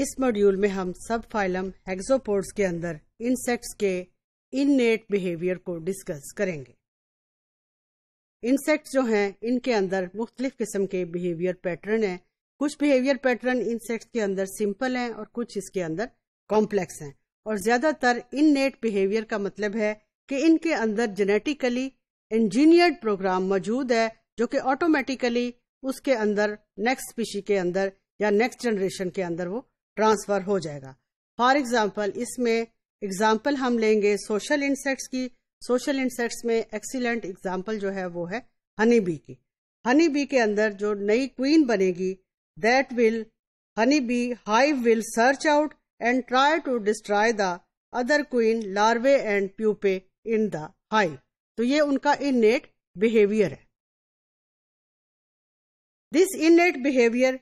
इस मॉड्यूल में हम सब फाइलम हेक्सोपोर्ट्स के अंदर इंसेक्ट्स के इननेट बिहेवियर को डिस्कस करेंगे इंसेक्ट जो हैं इनके अंदर मुख्तलिफ किस्म के बिहेवियर पैटर्न हैं कुछ बिहेवियर पैटर्न इंसेक्ट्स के अंदर सिंपल हैं और कुछ इसके अंदर कॉम्प्लेक्स हैं और ज्यादातर इननेट बिहेवियर का मतलब है कि इनके अंदर जेनेटिकली इंजीनियर्ड प्रोग्राम मौजूद है जो कि ऑटोमेटिकली उसके अंदर नेक्स्ट स्पीशी के अंदर या नेक्स्ट जनरेशन के अंदर वो ट्रांसफर हो जाएगा फॉर एग्जाम्पल इसमें एग्जाम्पल हम लेंगे सोशल इंसेक्ट्स की सोशल इंसेक्ट्स में एक्सीलेंट एग्जाम्पल जो है वो है हनी बी की हनी बी के अंदर जो नई क्वीन बनेगी that will honey bee hive will search out and try to destroy the other queen larvae and pupae in the hive तो ये उनका इन बिहेवियर है दिस इन बिहेवियर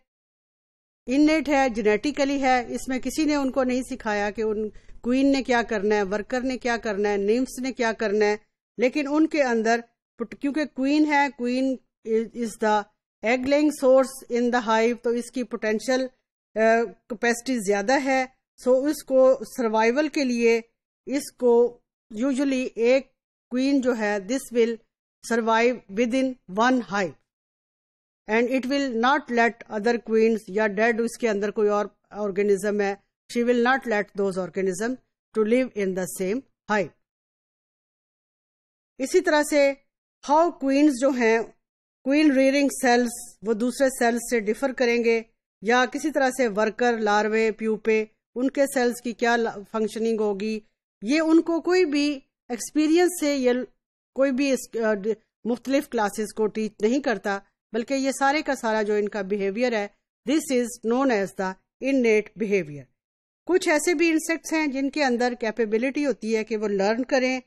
इननेट है जेनेटिकली है इसमें किसी ने उनको नहीं सिखाया कि उन क्वीन ने क्या करना है वर्कर ने क्या करना है निम्स ने क्या करना है लेकिन उनके अंदर क्योंकि क्वीन है queen is the egg laying source in the hive तो इसकी पोटेंशियल कैपेसिटी ज्यादा है सो so इसको सर्वाइवल के लिए इसको यूजुअली एक क्वीन जो है this will survive with in one hive and it will not let other queens या डेड उसके अंदर कोई और ऑर्गेनिज्म है she will not let those organism to live in the same height इसी तरह से हाउ क्वींस जो हैं क्वीन रीरिंग सेल्स वो दूसरे सेल्स से डिफर करेंगे या किसी तरह से वर्कर लार्वे प्यूपे उनके सेल्स की क्या फंक्शनिंग होगी ये उनको कोई भी एक्सपीरियंस से ये कोई भी uh, मुख्तलिफ क्लासेस को टीच नहीं करता बल्कि ये सारे का सारा जो इनका बिहेवियर है this is known as the innate behaviour कुछ ऐसे भी इंसेक्ट्स हैं जिनके अंदर कैपेबिलिटी होती है कि वो लर्न करें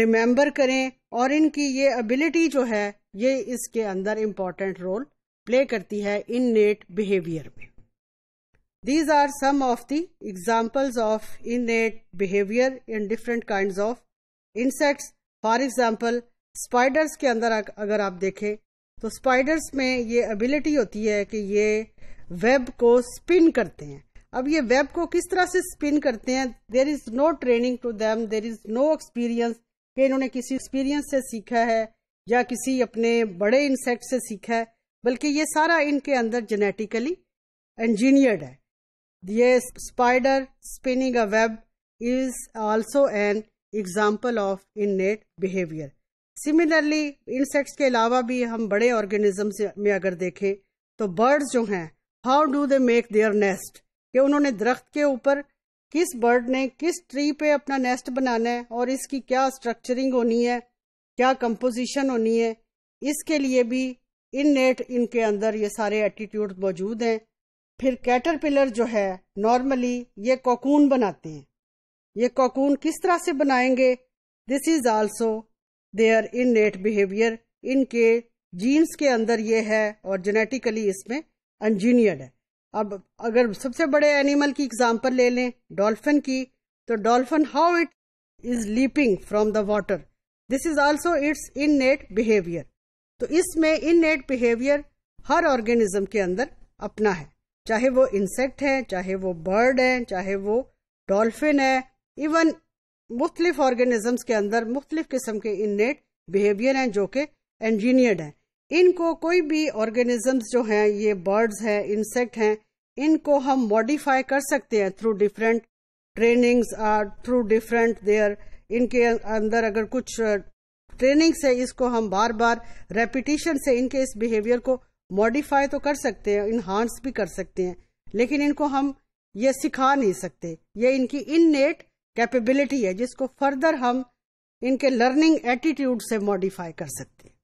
रिमेम्बर करें और इनकी ये एबिलिटी जो है ये इसके अंदर इम्पॉर्टेंट रोल प्ले करती है इन नेट बिहेवियर में these are some of the examples of innate behaviour in different kind of insects for example spiders के अंदर अगर आप देखें तो स्पाइडर्स में ये एबिलिटी होती है कि ये वेब को स्पिन करते हैं अब ये वेब को किस तरह से स्पिन करते हैं there is no training to them there is no experience कि इन्होंने किसी एक्सपीरियंस से सीखा है या किसी अपने बड़े इंसेक्ट से सीखा है बल्कि ये सारा इनके अंदर जेनेटिकली इंजीनियर्ड है ये spider spinning a web is also an example of innate behaviour similarly insects के अलावा भी हम बड़े ऑर्गेनिजम्स में अगर देखें तो बर्ड्स जो हैं how do they make their nest कि उन्होंने दरख्त के ऊपर किस बर्ड ने किस ट्री पे अपना नेस्ट बनाना है और इसकी क्या स्ट्रक्चरिंग होनी है क्या कंपोजिशन होनी है इसके लिए भी इन नेट इनके अंदर ये सारे एटीट्यूड मौजूद हैं फिर कैटरपिलर जो है नॉर्मली ये कोकून बनाते हैं ये कोकून किस तरह से बनाएंगे this is also their net behaviour इनके जीन्स के अंदर ये है और जेनेटिकली इसमें इंजीनियर्ड है अब अगर सबसे बड़े एनिमल की एग्जाम्पल ले लें डॉल्फिन की तो dolphin how it is leaping from the water this is also its innate behaviour तो इसमें इन नेट बिहेवियर हर ऑर्गेनिज्म के अंदर अपना है चाहे वो इंसेक्ट है चाहे वो बर्ड है चाहे वो डॉल्फिन है इवन मुख्तलिफ ऑर्गेनिजम्स के अंदर मुख्तलिफ किस्म के इननेट बिहेवियर हैं जो कि इंजीनियर्ड हैं इनको कोई भी ऑर्गेनिजम्स जो हैं ये बर्ड्स हैं इंसेक्ट हैं इनको हम मॉडिफाई कर सकते हैं through different trainings or through different their इनके अंदर अगर कुछ ट्रेनिंग से इसको हम बार बार रेपिटेशन से इनके इस बिहेवियर को मॉडिफाई तो कर सकते हैं इनहांस भी कर सकते हैं लेकिन इनको हम ये सिखा नहीं सकते ये इनकी इननेट कैपेबिलिटी है जिसको फर्दर हम इनके लर्निंग एटीट्यूड से मॉडिफाई कर सकते हैं